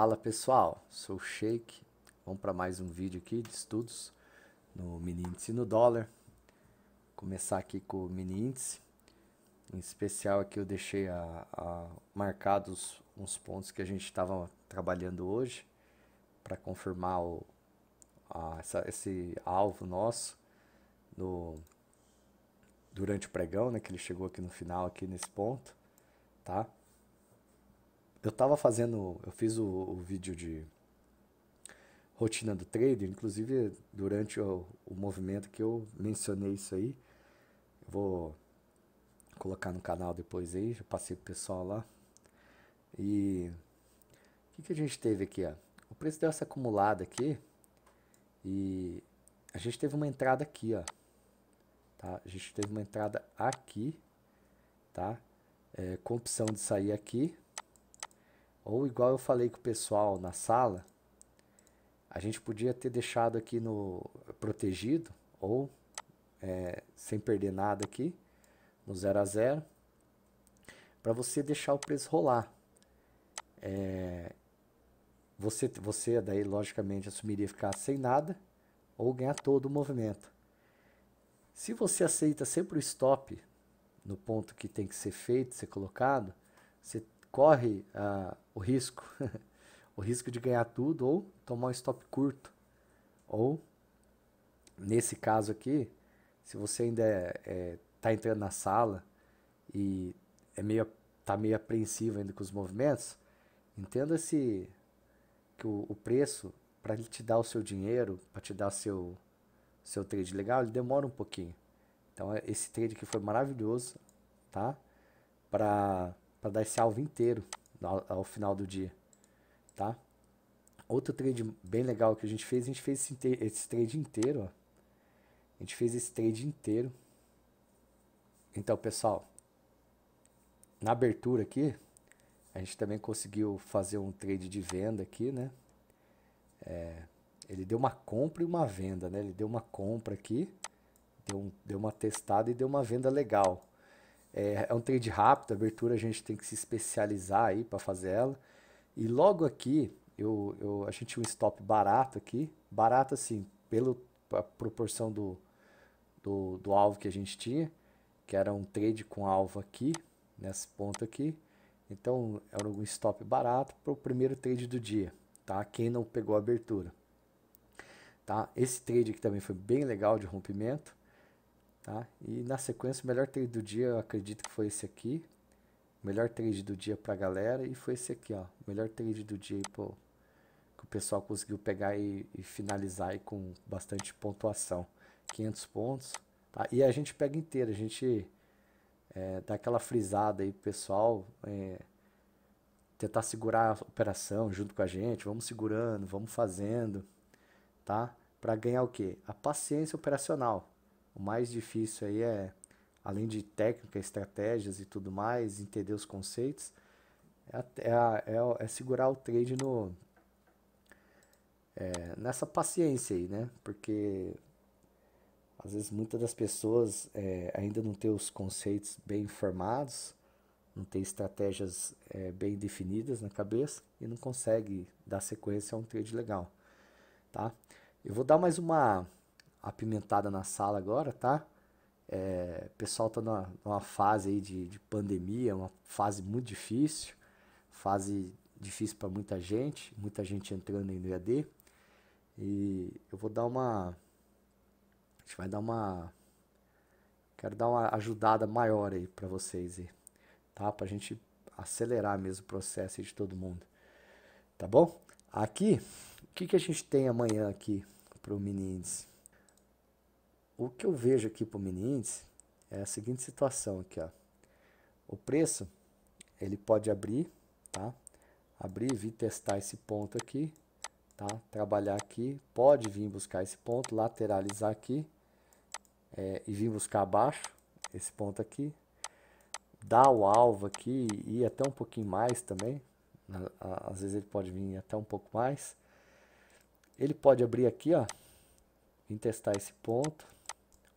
Fala pessoal, sou o Sheik. Vamos para mais um vídeo aqui de estudos no mini índice no dólar. Vou começar aqui com o mini índice. Em especial aqui eu deixei a, a marcados uns pontos que a gente estava trabalhando hoje para confirmar o, a, essa, esse alvo nosso no, durante o pregão, né? Que ele chegou aqui no final aqui nesse ponto, tá? eu tava fazendo, eu fiz o, o vídeo de rotina do trader, inclusive durante o, o movimento que eu mencionei isso aí, vou colocar no canal depois aí, já passei pro pessoal lá. E o que, que a gente teve aqui, ó? O preço deu essa acumulada aqui e a gente teve uma entrada aqui, ó. Tá? A gente teve uma entrada aqui, tá? É, com opção de sair aqui, ou igual eu falei com o pessoal na sala, a gente podia ter deixado aqui no protegido, ou é, sem perder nada aqui, no 0 a 0 para você deixar o preço rolar. É, você, você daí logicamente assumiria ficar sem nada ou ganhar todo o movimento. Se você aceita sempre o stop no ponto que tem que ser feito, ser colocado, você corre ah, o risco, o risco de ganhar tudo ou tomar um stop curto. Ou, nesse caso aqui, se você ainda está é, é, tá entrando na sala e é meio, tá meio apreensivo ainda com os movimentos, entenda-se que o, o preço para ele te dar o seu dinheiro, para te dar seu seu trade legal, ele demora um pouquinho. Então esse trade aqui foi maravilhoso, tá? Para para dar esse alvo inteiro ao, ao, final do dia, tá? Outro trade bem legal que a gente fez, a gente fez esse, esse trade inteiro, ó. A gente fez esse trade inteiro. Então, pessoal, na abertura aqui, a gente também conseguiu fazer um trade de venda aqui, né? É, ele deu uma compra e uma venda, né? Ele deu uma compra aqui, deu, um, deu uma testada e deu uma venda legal. É, é um trade rápido, a abertura a gente tem que se especializar aí para fazer ela. E logo aqui, eu, eu, a gente tinha um stop barato aqui, barato assim, pela proporção do, do, do alvo que a gente tinha, que era um trade com alvo aqui, nessa ponta aqui. Então, era um stop barato para o primeiro trade do dia, tá? Quem não pegou a abertura. Tá? Esse trade aqui também foi bem legal de rompimento. Tá? E na sequência, o melhor trade do dia, eu acredito que foi esse aqui. Melhor trade do dia para a galera. E foi esse aqui, ó. Melhor trade do dia pô, que o pessoal conseguiu pegar e, e finalizar aí com bastante pontuação. 500 pontos. Tá? E a gente pega inteiro. A gente é, dá aquela frisada aí pro pessoal. É, tentar segurar a operação junto com a gente. Vamos segurando, vamos fazendo. Tá? Para ganhar o quê? A paciência operacional o mais difícil aí é, além de técnica, estratégias e tudo mais, entender os conceitos, é, é, é, é segurar o trade no, é, nessa paciência aí, né? Porque às vezes muitas das pessoas é, ainda não têm os conceitos bem formados, não tem estratégias é, bem definidas na cabeça e não consegue dar sequência a um trade legal, tá? Eu vou dar mais uma apimentada na sala agora, tá? É, o pessoal está numa, numa, fase aí de, de pandemia, uma fase muito difícil, fase difícil para muita gente, muita gente entrando aí no EAD. E eu vou dar uma. A gente vai dar uma. Quero dar uma ajudada maior aí para vocês, aí, tá? Para a gente acelerar mesmo o processo de todo mundo, tá bom? Aqui, o que, que a gente tem amanhã aqui para o mini índice? o que eu vejo aqui para o mini índice é a seguinte situação aqui, ó. O preço, ele pode abrir, tá? Abrir, vir testar esse ponto aqui, tá? Trabalhar aqui, pode vir buscar esse ponto, lateralizar aqui é, e vir buscar abaixo, esse ponto aqui. Dar o alvo aqui e até um pouquinho mais também. Às vezes ele pode vir até um pouco mais. Ele pode abrir aqui, ó. Vir testar esse ponto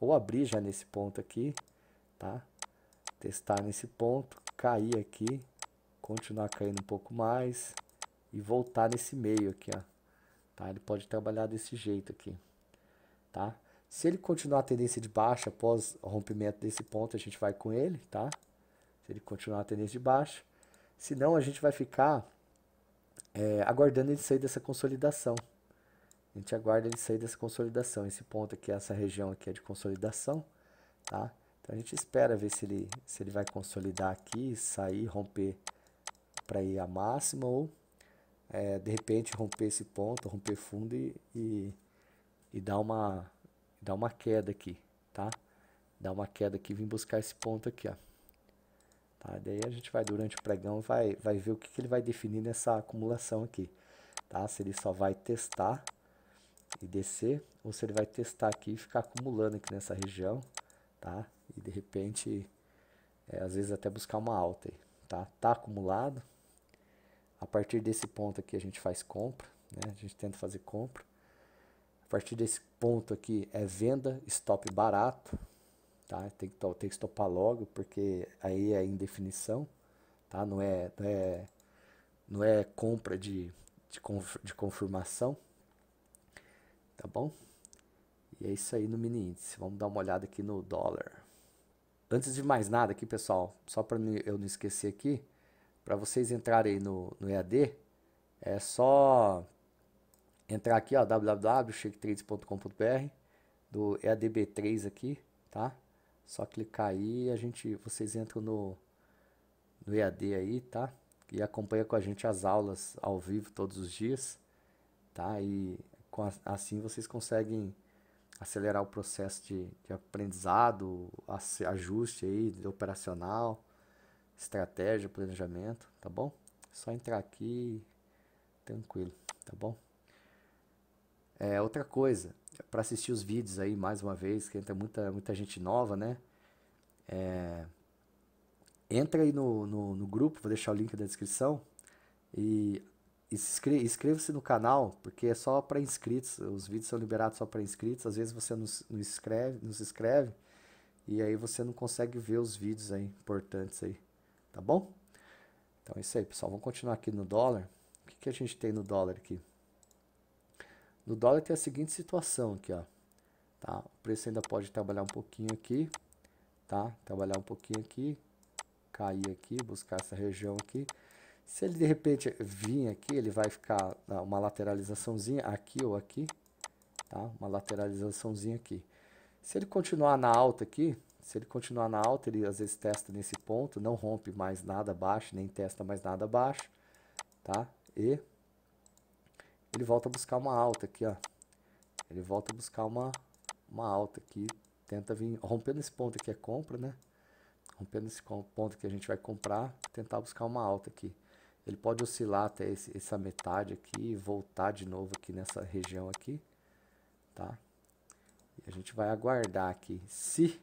ou abrir já nesse ponto aqui, tá? Testar nesse ponto, cair aqui, continuar caindo um pouco mais e voltar nesse meio aqui, ó. Tá? Ele pode trabalhar desse jeito aqui, tá? Se ele continuar a tendência de baixa após o rompimento desse ponto, a gente vai com ele, tá? Se ele continuar a tendência de baixa. Se não, a gente vai ficar é, aguardando ele sair dessa consolidação. A gente aguarda ele sair dessa consolidação. Esse ponto aqui, essa região aqui é de consolidação, tá? Então a gente espera ver se ele, se ele vai consolidar aqui, sair, romper para ir a máxima ou é, de repente romper esse ponto, romper fundo e, e, e dar, uma, dar uma queda aqui, tá? Dar uma queda aqui e vir buscar esse ponto aqui, ó. Tá? Daí a gente vai durante o pregão vai, vai ver o que, que ele vai definir nessa acumulação aqui, tá? Se ele só vai testar e descer, ou se ele vai testar aqui e ficar acumulando aqui nessa região, tá? E de repente, é, às vezes até buscar uma alta aí, tá? Tá acumulado. A partir desse ponto aqui a gente faz compra, né? A gente tenta fazer compra. A partir desse ponto aqui é venda, stop barato, tá? Tem que, tem que stopar logo, porque aí é indefinição, tá? Não é, não é, não é compra de, de, conf, de confirmação, Tá bom? E é isso aí no mini índice. Vamos dar uma olhada aqui no dólar. Antes de mais nada aqui, pessoal, só para eu não esquecer aqui, para vocês entrarem no, no EAD, é só entrar aqui, ó, www.shaketrades.com.br do EADB3 aqui, tá? Só clicar aí e a gente, vocês entram no, no EAD aí, tá? E acompanha com a gente as aulas ao vivo todos os dias, tá? E assim vocês conseguem acelerar o processo de, de aprendizado, ajuste aí operacional, estratégia, planejamento, tá bom? É só entrar aqui tranquilo, tá bom? É, outra coisa, para assistir os vídeos aí mais uma vez, que entra muita, muita gente nova, né? É, entra aí no, no, no grupo, vou deixar o link na descrição. E Inscreva-se no canal, porque é só para inscritos, os vídeos são liberados só para inscritos. Às vezes você não se inscreve, nos inscreve e aí você não consegue ver os vídeos aí importantes aí, tá bom? Então é isso aí, pessoal. Vamos continuar aqui no dólar. O que, que a gente tem no dólar aqui? No dólar tem a seguinte situação aqui, ó. Tá? O preço ainda pode trabalhar um pouquinho aqui, tá? Trabalhar um pouquinho aqui, cair aqui, buscar essa região aqui. Se ele de repente vir aqui, ele vai ficar ah, uma lateralizaçãozinha aqui ou aqui, tá? Uma lateralizaçãozinha aqui. Se ele continuar na alta aqui, se ele continuar na alta, ele às vezes testa nesse ponto, não rompe mais nada abaixo, nem testa mais nada abaixo, tá? E ele volta a buscar uma alta aqui, ó. Ele volta a buscar uma, uma alta aqui, tenta vir, rompendo esse ponto aqui é compra, né? Rompendo esse ponto que a gente vai comprar, tentar buscar uma alta aqui. Ele pode oscilar até esse, essa metade aqui e voltar de novo aqui nessa região aqui, tá? E a gente vai aguardar aqui. Se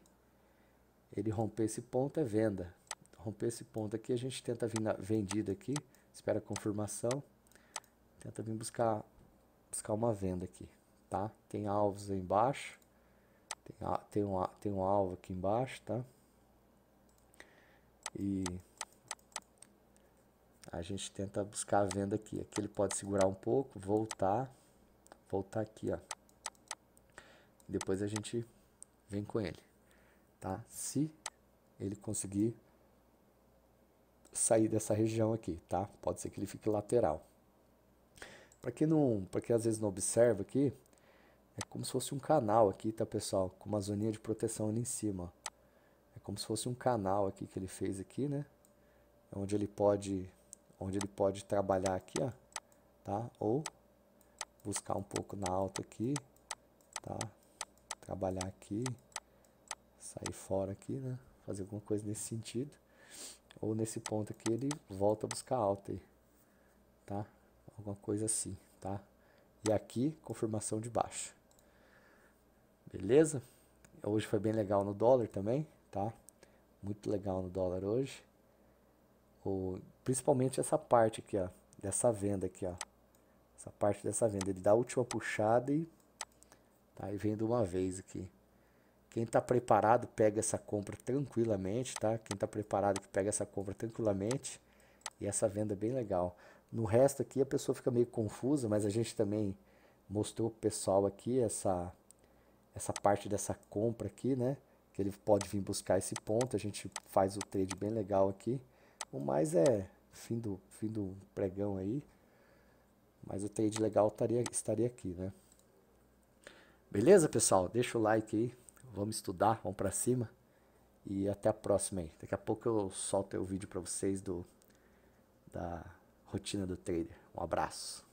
ele romper esse ponto, é venda. Romper esse ponto aqui, a gente tenta vir na vendida aqui, espera a confirmação. Tenta vir buscar, buscar uma venda aqui, tá? Tem alvos aí embaixo. Tem, tem, um, tem um alvo aqui embaixo, tá? E a gente tenta buscar a venda aqui. Aqui ele pode segurar um pouco, voltar, voltar aqui, ó. Depois a gente vem com ele, tá? Se ele conseguir sair dessa região aqui, tá? Pode ser que ele fique lateral. Para quem não, para quem às vezes não observa aqui, é como se fosse um canal aqui, tá, pessoal? Com uma zoninha de proteção ali em cima, ó. É como se fosse um canal aqui que ele fez aqui, né? É onde ele pode onde ele pode trabalhar aqui, ó, tá? Ou buscar um pouco na alta aqui, tá? Trabalhar aqui, sair fora aqui, né? Fazer alguma coisa nesse sentido. Ou nesse ponto aqui ele volta a buscar alta aí, tá? Alguma coisa assim, tá? E aqui, confirmação de baixo. Beleza? Hoje foi bem legal no dólar também, tá? Muito legal no dólar hoje. O principalmente essa parte aqui, ó, dessa venda aqui, ó. Essa parte dessa venda, ele dá a última puxada e tá e vendo uma vez aqui. Quem está preparado pega essa compra tranquilamente, tá? Quem está preparado que pega essa compra tranquilamente. E essa venda é bem legal. No resto aqui a pessoa fica meio confusa, mas a gente também mostrou pro pessoal aqui essa essa parte dessa compra aqui, né? Que ele pode vir buscar esse ponto, a gente faz o trade bem legal aqui. O mais é fim do, fim do pregão aí. Mas o trade legal estaria, estaria aqui, né? Beleza, pessoal? Deixa o like aí. Vamos estudar, vamos para cima. E até a próxima aí. Daqui a pouco eu solto o vídeo para vocês do da rotina do trader. Um abraço.